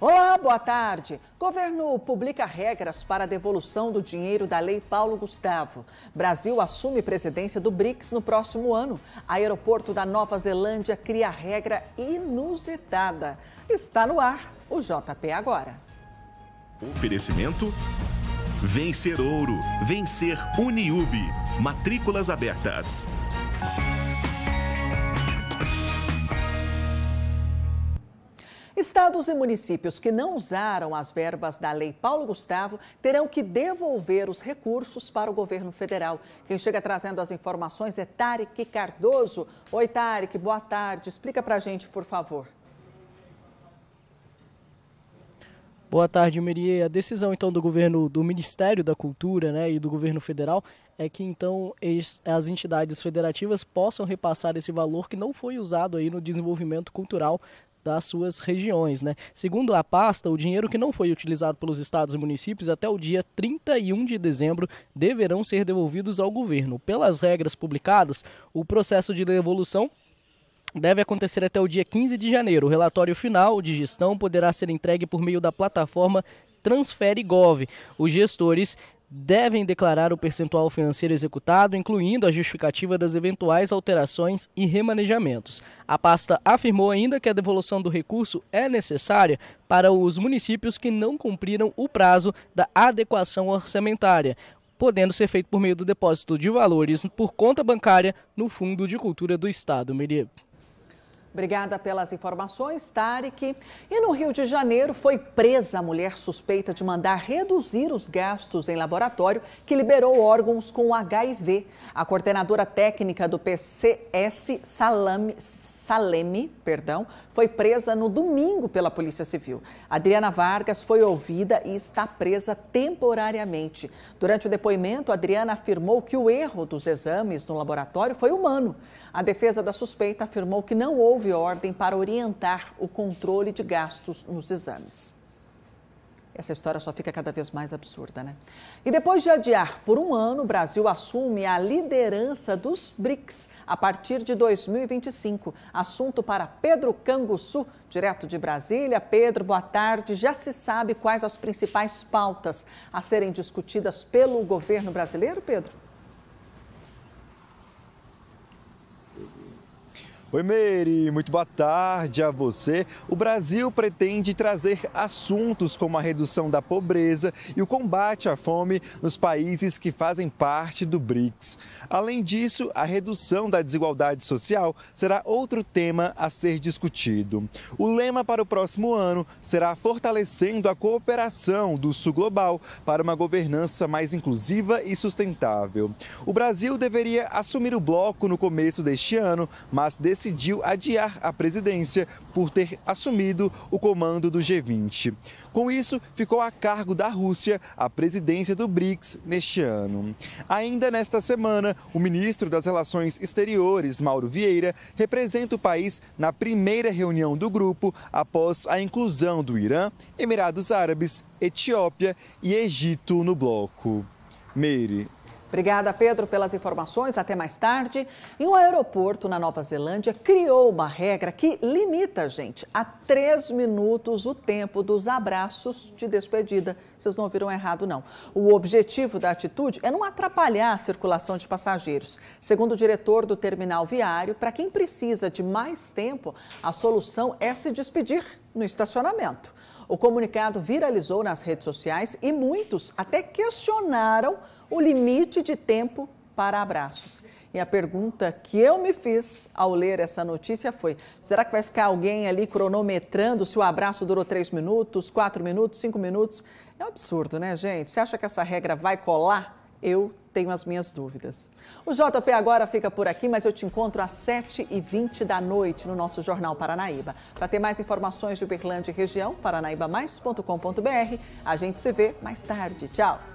Olá, boa tarde. Governo publica regras para a devolução do dinheiro da Lei Paulo Gustavo. Brasil assume presidência do BRICS no próximo ano. Aeroporto da Nova Zelândia cria regra inusitada. Está no ar o JP agora. Oferecimento Vencer Ouro, Vencer Uniube, matrículas abertas. Estados e municípios que não usaram as verbas da Lei Paulo Gustavo terão que devolver os recursos para o governo federal. Quem chega trazendo as informações é Tarek Cardoso. Oi, Tarek, boa tarde. Explica para a gente, por favor. Boa tarde, Merie. A decisão então do governo do Ministério da Cultura, né, e do governo federal é que então as entidades federativas possam repassar esse valor que não foi usado aí no desenvolvimento cultural das suas regiões. Né? Segundo a pasta, o dinheiro que não foi utilizado pelos estados e municípios até o dia 31 de dezembro deverão ser devolvidos ao governo. Pelas regras publicadas, o processo de devolução deve acontecer até o dia 15 de janeiro. O relatório final de gestão poderá ser entregue por meio da plataforma TransfereGov. Os gestores devem declarar o percentual financeiro executado, incluindo a justificativa das eventuais alterações e remanejamentos. A pasta afirmou ainda que a devolução do recurso é necessária para os municípios que não cumpriram o prazo da adequação orçamentária, podendo ser feito por meio do depósito de valores por conta bancária no Fundo de Cultura do Estado. Obrigada pelas informações, Tarek. E no Rio de Janeiro foi presa a mulher suspeita de mandar reduzir os gastos em laboratório que liberou órgãos com HIV. A coordenadora técnica do PCS, Salame Saleme, perdão, foi presa no domingo pela Polícia Civil. Adriana Vargas foi ouvida e está presa temporariamente. Durante o depoimento, Adriana afirmou que o erro dos exames no laboratório foi humano. A defesa da suspeita afirmou que não houve ordem para orientar o controle de gastos nos exames. Essa história só fica cada vez mais absurda, né? E depois de adiar por um ano, o Brasil assume a liderança dos BRICS a partir de 2025. Assunto para Pedro Canguçu, direto de Brasília. Pedro, boa tarde. Já se sabe quais as principais pautas a serem discutidas pelo governo brasileiro, Pedro? Oi, Meire, muito boa tarde a você. O Brasil pretende trazer assuntos como a redução da pobreza e o combate à fome nos países que fazem parte do BRICS. Além disso, a redução da desigualdade social será outro tema a ser discutido. O lema para o próximo ano será fortalecendo a cooperação do Sul Global para uma governança mais inclusiva e sustentável. O Brasil deveria assumir o bloco no começo deste ano, mas desse decidiu adiar a presidência por ter assumido o comando do G20. Com isso, ficou a cargo da Rússia a presidência do BRICS neste ano. Ainda nesta semana, o ministro das Relações Exteriores, Mauro Vieira, representa o país na primeira reunião do grupo após a inclusão do Irã, Emirados Árabes, Etiópia e Egito no bloco. Meire, Obrigada, Pedro, pelas informações. Até mais tarde. E um aeroporto na Nova Zelândia criou uma regra que limita, gente, a três minutos o tempo dos abraços de despedida. Vocês não viram errado, não. O objetivo da atitude é não atrapalhar a circulação de passageiros. Segundo o diretor do terminal viário, para quem precisa de mais tempo, a solução é se despedir no estacionamento. O comunicado viralizou nas redes sociais e muitos até questionaram o limite de tempo para abraços. E a pergunta que eu me fiz ao ler essa notícia foi: será que vai ficar alguém ali cronometrando se o abraço durou 3 minutos, 4 minutos, 5 minutos? É um absurdo, né, gente? Você acha que essa regra vai colar? eu tenho as minhas dúvidas. O JP agora fica por aqui, mas eu te encontro às 7h20 da noite no nosso Jornal Paranaíba. Para ter mais informações de Uberlândia e região, paranaibamais.com.br. A gente se vê mais tarde. Tchau!